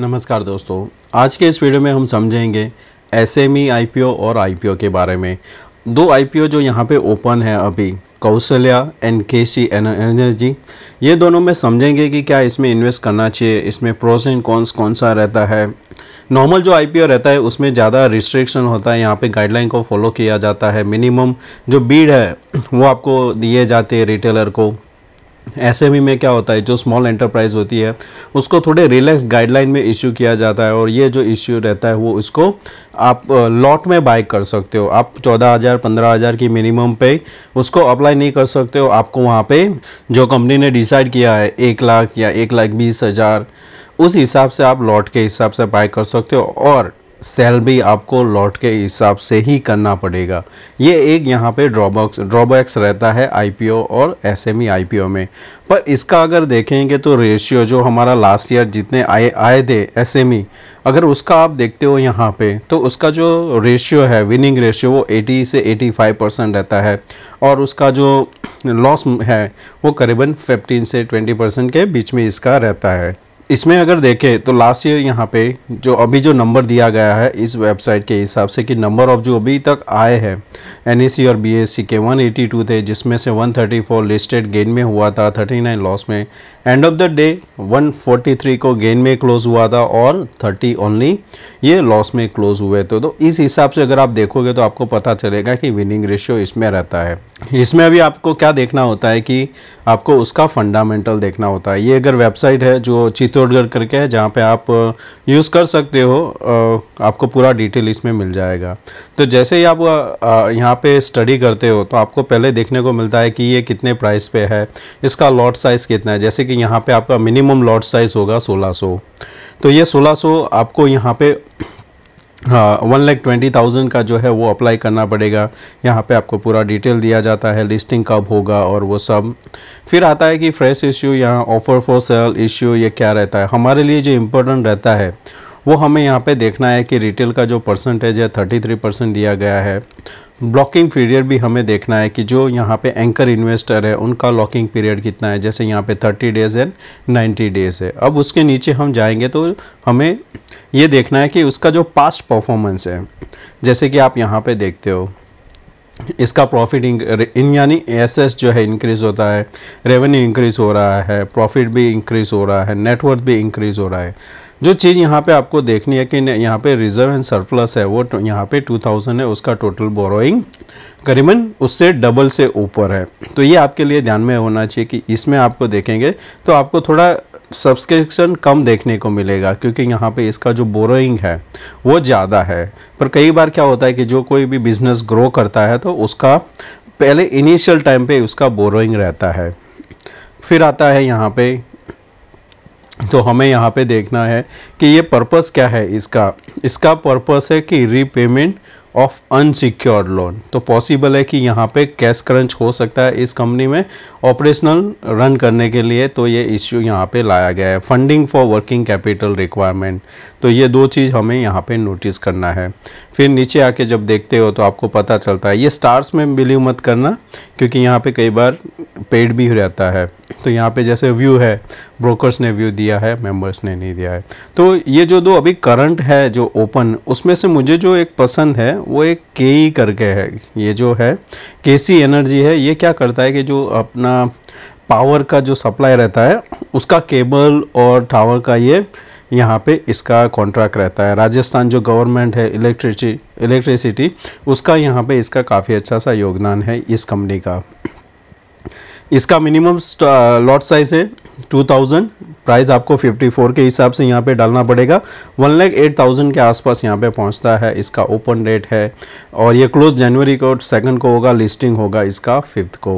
नमस्कार दोस्तों आज के इस वीडियो में हम समझेंगे S M E I P O और आई पी ओ के बारे में दो आई पी ओ जो यहाँ पे ओपन है अभी कौशल्या एन के सी एनर्जी ये दोनों में समझेंगे कि क्या इसमें इन्वेस्ट करना चाहिए इसमें प्रोस एंड कॉन्स कौन सा रहता है नॉर्मल जो आई रहता है उसमें ज़्यादा रिस्ट्रिक्शन होता है यहाँ पे गाइडलाइन को फॉलो किया जाता है मिनिमम जो बीड है वो आपको दिए जाते हैं रिटेलर को भी में क्या होता है जो स्मॉल एंटरप्राइज होती है उसको थोड़े रिलैक्स गाइडलाइन में इश्यू किया जाता है और ये जो इश्यू रहता है वो इसको आप लॉट में बाय कर सकते हो आप चौदह हज़ार पंद्रह हज़ार की मिनिमम पे उसको अप्लाई नहीं कर सकते हो आपको वहाँ पे जो कंपनी ने डिसाइड किया है एक लाख या एक लाख बीस हज़ार उस हिसाब से आप लॉट के हिसाब से बाय कर सकते हो और सेल भी आपको लॉट के हिसाब से ही करना पड़ेगा ये एक यहाँ पे ड्रॉबॉक्स ड्रॉबैक्स रहता है आईपीओ और एसएमई आईपीओ e में पर इसका अगर देखेंगे तो रेशियो जो हमारा लास्ट ईयर जितने आए आए थे एसएमई e, अगर उसका आप देखते हो यहाँ पे तो उसका जो रेशियो है विनिंग रेशियो वो 80 से 85 परसेंट रहता है और उसका जो लॉस है वो करीबन 15 से 20 परसेंट के बीच में इसका रहता है इसमें अगर देखें तो लास्ट ईयर यहाँ पे जो अभी जो नंबर दिया गया है इस वेबसाइट के हिसाब से कि नंबर ऑफ जो अभी तक आए हैं एन और बी के 182 थे जिसमें से 134 लिस्टेड गेन में हुआ था 39 लॉस में एंड ऑफ द डे 143 को गेन में क्लोज हुआ था और 30 ओनली ये लॉस में क्लोज हुए थे तो इस हिसाब से अगर आप देखोगे तो आपको पता चलेगा कि विनिंग रेशियो इसमें रहता है इसमें अभी आपको क्या देखना होता है कि आपको उसका फंडामेंटल देखना होता है ये अगर वेबसाइट है जो चित्र चित्तौड़गढ़ करके है जहाँ पे आप यूज़ uh, कर सकते हो uh, आपको पूरा डिटेल इसमें मिल जाएगा तो जैसे ही आप uh, यहाँ पे स्टडी करते हो तो आपको पहले देखने को मिलता है कि ये कितने प्राइस पे है इसका लॉट साइज़ कितना है जैसे कि यहाँ पे आपका मिनिमम लॉट साइज़ होगा सोलह सो। तो ये 1600 आपको यहाँ पे वन लैख ट्वेंटी थाउजेंड का जो है वो अप्लाई करना पड़ेगा यहाँ पे आपको पूरा डिटेल दिया जाता है लिस्टिंग कब होगा और वो सब फिर आता है कि फ्रेश इश्यू या ऑफ़र फॉर सेल इश्यू ये क्या रहता है हमारे लिए जो इम्पोर्टेंट रहता है वो हमें यहाँ पे देखना है कि रिटेल का जो परसेंटेज है थर्टी थ्री परसेंट दिया गया है ब्लॉकिंग पीरियड भी हमें देखना है कि जो यहाँ पे एंकर इन्वेस्टर है उनका लॉकिंग पीरियड कितना है जैसे यहाँ पे thirty days and ninety days है अब उसके नीचे हम जाएंगे तो हमें ये देखना है कि उसका जो पास्ट परफॉर्मेंस है जैसे कि आप यहाँ पर देखते हो इसका प्रॉफिट इन यानी एसेस जो है इंक्रीज़ होता है रेवेन्यू इंक्रीज़ हो रहा है प्रॉफिट भी इंक्रीज़ हो रहा है नेटवर्थ भी इंक्रीज़ हो रहा है जो चीज़ यहाँ पे आपको देखनी है कि यहाँ पे रिजर्व एंड सरप्लस है वो तो यहाँ पे 2000 है उसका टोटल बोरोइंग करीबन उससे डबल से ऊपर है तो ये आपके लिए ध्यान में होना चाहिए कि इसमें आपको देखेंगे तो आपको थोड़ा सब्सक्रिप्शन कम देखने को मिलेगा क्योंकि यहाँ पे इसका जो बोरोइंग है वो ज़्यादा है पर कई बार क्या होता है कि जो कोई भी बिज़नेस ग्रो करता है तो उसका पहले इनिशियल टाइम पर उसका बोरोइंग रहता है फिर आता है यहाँ पर तो हमें यहाँ पे देखना है कि ये पर्पस क्या है इसका इसका पर्पस है कि रीपेमेंट ऑफ अनसिक्योर्ड लोन तो पॉसिबल है कि यहाँ पे कैश क्रंच हो सकता है इस कंपनी में ऑपरेशनल रन करने के लिए तो ये इश्यू यहाँ पे लाया गया है funding for working capital requirement तो ये दो चीज़ हमें यहाँ पे नोटिस करना है फिर नीचे आके जब देखते हो तो आपको पता चलता है ये स्टार्स में बिलीव मत करना क्योंकि यहाँ पर कई बार पेड भी रहता है तो यहाँ पर जैसे व्यू है ब्रोकरस ने व्यू दिया है मेम्बर्स ने नहीं दिया है तो ये जो दो अभी करंट है जो ओपन उसमें से मुझे जो एक पसंद है वो एक के ई e करके है ये जो है के सी एनर्जी है ये क्या करता है कि जो अपना पावर का जो सप्लाई रहता है उसका केबल और टावर का ये यहाँ पे इसका कॉन्ट्रैक्ट रहता है राजस्थान जो गवर्नमेंट है इलेक्ट्रिसिटी इलेक्ट्रिसिटी उसका यहाँ पे इसका काफ़ी अच्छा सा योगदान है इस कंपनी का इसका मिनिमम लॉट साइज़ है 2000 प्राइस आपको 54 के हिसाब से यहाँ पे डालना पड़ेगा वन लैख एट थाउजेंड के आसपास यहाँ पे पहुँचता है इसका ओपन डेट है और ये क्लोज जनवरी को सेकंड को होगा लिस्टिंग होगा इसका फिफ्थ को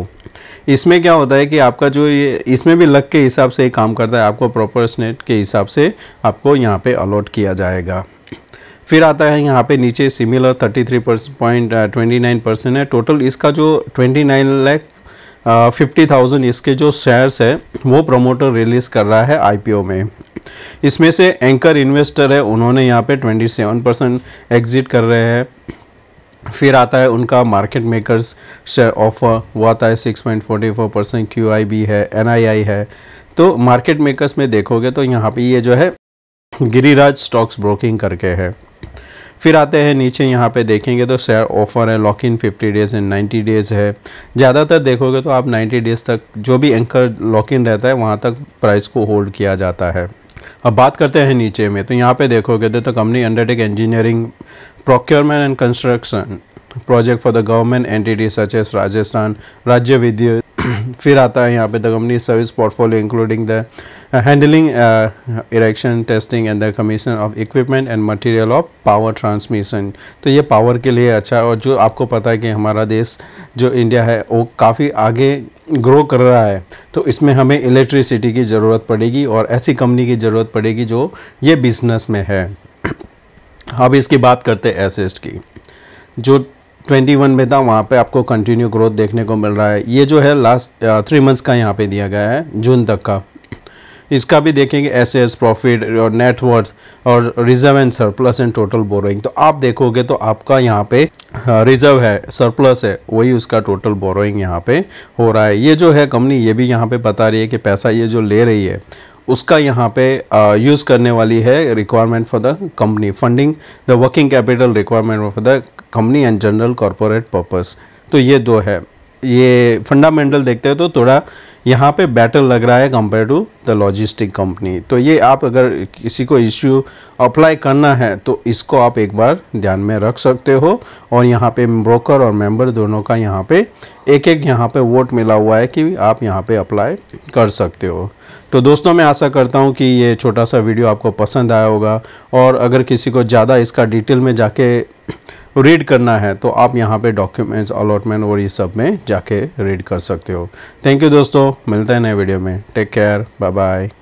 इसमें क्या होता है कि आपका जो ये इसमें भी लक के हिसाब से काम करता है आपको प्रोपोर्सनेट के हिसाब से आपको यहाँ पर अलॉट किया जाएगा फिर आता है यहाँ पे नीचे similar 33 point twenty nine percent है टोटल इसका जो 29 लाख फिफ्टी थाउजेंड इसके जो शेयर्स है वो प्रमोटर रिलीज़ कर रहा है आईपीओ में इसमें से एंकर इन्वेस्टर है उन्होंने यहाँ पे सेवन परसेंट एग्जिट कर रहे हैं फिर आता है उनका मार्केट मेकर्स शेयर ऑफर वो आता है six point four percent Q I B है एन आई आई है तो मार्केट मेकर्स में देखोगे तो यहाँ पे ये जो है गिरिराज स्टॉक्स ब्रोकिंग करके है फिर आते हैं नीचे यहाँ पे देखेंगे तो शेयर ऑफर है lock in fifty days and ninety days है ज़्यादातर देखोगे तो आप नाइन्टी डेज़ तक जो भी एंकर लॉक इन रहता है वहाँ तक प्राइस को होल्ड किया जाता है अब बात करते हैं नीचे में तो यहाँ पे देखोगे तो company undertake engineering procurement and construction project for the government entity such as Rajasthan Rajya Vidyut फिर आता है यहाँ पे the company service portfolio including the handling erection testing and the commission of equipment and material of power transmission तो ये power के लिए अच्छा है और जो आपको पता है कि हमारा देश जो इंडिया है वो काफ़ी आगे ग्रो कर रहा है तो इसमें हमें इलेक्ट्रिसिटी की ज़रूरत पड़ेगी और ऐसी कंपनी की ज़रूरत पड़ेगी जो ये बिजनेस में है अब इसकी बात करते हैं एसेस्ट की जो 21 में था वहाँ पे आपको कंटिन्यू ग्रोथ देखने को मिल रहा है ये जो है लास्ट थ्री मंथ्स का यहाँ पे दिया गया है जून तक का इसका भी देखेंगे एस एस प्रॉफिट और नेटवर्थ और reserve and surplus and total borrowing तो आप देखोगे तो आपका यहाँ पे रिजर्व uh, है सरप्लस है वही उसका टोटल बोरोइंग यहाँ पे हो रहा है ये जो है कंपनी ये भी यहाँ पे बता रही है कि पैसा ये जो ले रही है उसका यहाँ पे यूज़ करने वाली है requirement for the company funding the working capital requirement for the company and general corporate purpose तो ये दो है ये फंडामेंटल देखते हैं तो थोड़ा यहाँ पे बेटर लग रहा है compare to the logistic company तो ये आप अगर किसी को इश्यू अप्लाई करना है तो इसको आप एक बार ध्यान में रख सकते हो और यहाँ पे ब्रोकर और मेंबर दोनों का यहाँ पे एक एक यहाँ पे वोट मिला हुआ है कि आप यहाँ पे अप्लाई कर सकते हो तो दोस्तों मैं आशा करता हूँ कि ये छोटा सा वीडियो आपको पसंद आया होगा और अगर किसी को ज़्यादा इसका डिटेल में जाके रीड करना है तो आप यहाँ पे डॉक्यूमेंट्स अलॉटमेंट और ये सब में जाके रीड कर सकते हो थैंक यू दोस्तों मिलते हैं नए वीडियो में टेक केयर बाय बाय